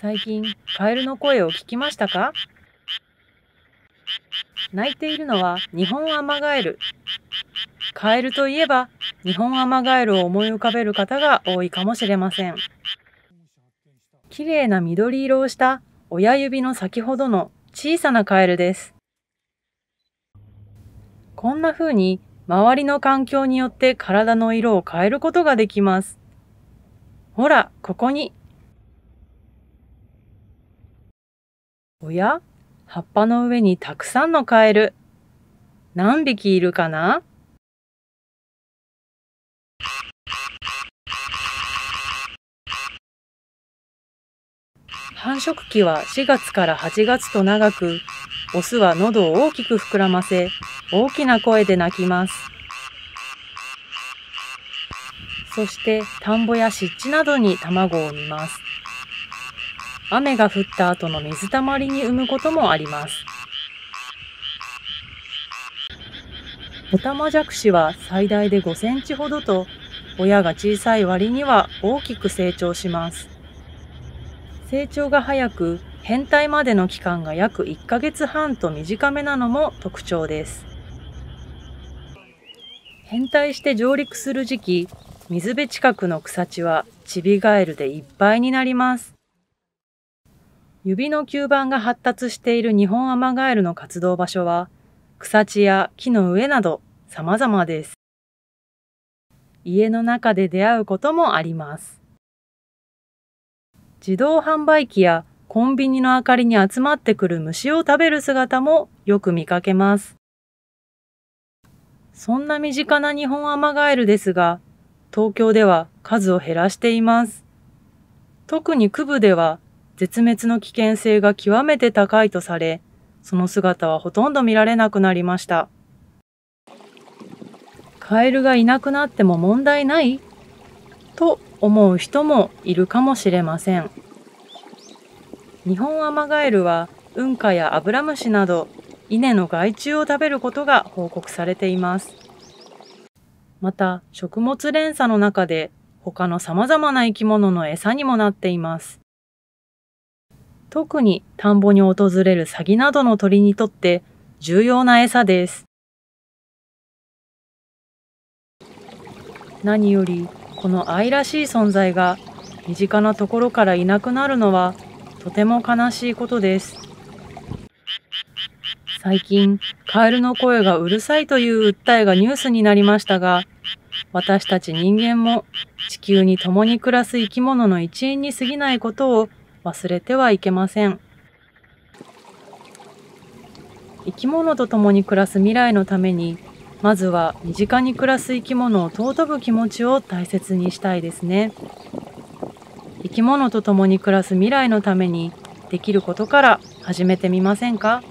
最近カエルの声を聞きましたか泣いているのは日本アマガエルカエルといえば日本アマガエルを思い浮かべる方が多いかもしれません綺麗な緑色をした親指の先ほどの小さなカエルですこんな風に周りの環境によって体の色を変えることができます。ほら、ここに。おや葉っぱの上にたくさんのカエル。何匹いるかな繁殖期は4月から8月と長く、オスは喉を大きく膨らませ、大きな声で鳴きます。そして田んぼや湿地などに卵を産みます。雨が降った後の水たまりに産むこともあります。オタマジャクシは最大で5センチほどと、親が小さい割には大きく成長します。成長が早く、変態までの期間が約1ヶ月半と短めなのも特徴です。変態して上陸する時期、水辺近くの草地はチビガエルでいっぱいになります。指の吸盤が発達している日本アマガエルの活動場所は、草地や木の上など様々です。家の中で出会うこともあります。自動販売機やコンビニの明かりに集まってくる虫を食べる姿もよく見かけます。そんな身近な日本アマガエルですが、東京では数を減らしています。特に区部では絶滅の危険性が極めて高いとされ、その姿はほとんど見られなくなりました。カエルがいなくなっても問題ないと思う人もいるかもしれません。日本アマガエルは、ウンカやアブラムシなど稲の害虫を食べることが報告されています。また、食物連鎖の中で他の様々な生き物の餌にもなっています。特に田んぼに訪れるサギなどの鳥にとって重要な餌です。何よりこの愛らしい存在が身近なところからいなくなるのはとても悲しいことです。最近、カエルの声がうるさいという訴えがニュースになりましたが、私たち人間も地球に共に暮らす生き物の一員に過ぎないことを忘れてはいけません。生き物と共に暮らす未来のために、まずは身近に暮らす生き物を尊ぶ気持ちを大切にしたいですね。生き物と共に暮らす未来のためにできることから始めてみませんか